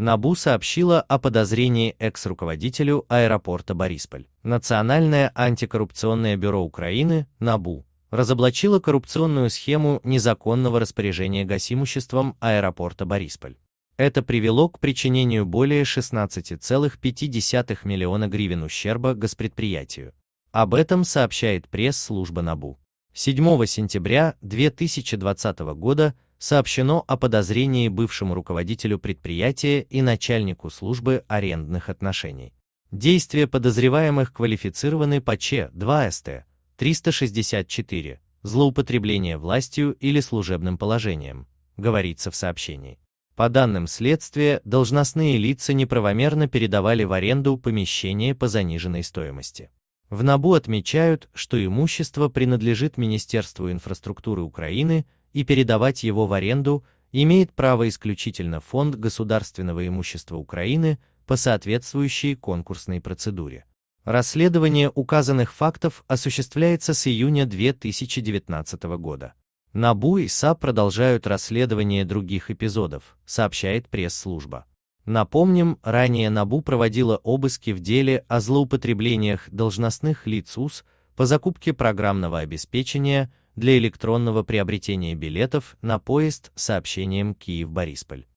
НАБУ сообщила о подозрении экс-руководителю аэропорта Борисполь. Национальное антикоррупционное бюро Украины, НАБУ, разоблачило коррупционную схему незаконного распоряжения госимуществом аэропорта Борисполь. Это привело к причинению более 16,5 миллиона гривен ущерба госпредприятию. Об этом сообщает пресс-служба НАБУ. 7 сентября 2020 года сообщено о подозрении бывшему руководителю предприятия и начальнику службы арендных отношений. Действия подозреваемых квалифицированы по Ч 2 СТ 364 «Злоупотребление властью или служебным положением», говорится в сообщении. По данным следствия, должностные лица неправомерно передавали в аренду помещение по заниженной стоимости. В НАБУ отмечают, что имущество принадлежит Министерству инфраструктуры Украины, и передавать его в аренду имеет право исключительно Фонд государственного имущества Украины по соответствующей конкурсной процедуре. Расследование указанных фактов осуществляется с июня 2019 года. НАБУ и САП продолжают расследование других эпизодов, сообщает пресс-служба. Напомним, ранее НАБУ проводила обыски в деле о злоупотреблениях должностных лиц УС по закупке программного обеспечения для электронного приобретения билетов на поезд с сообщением Киев-Борисполь.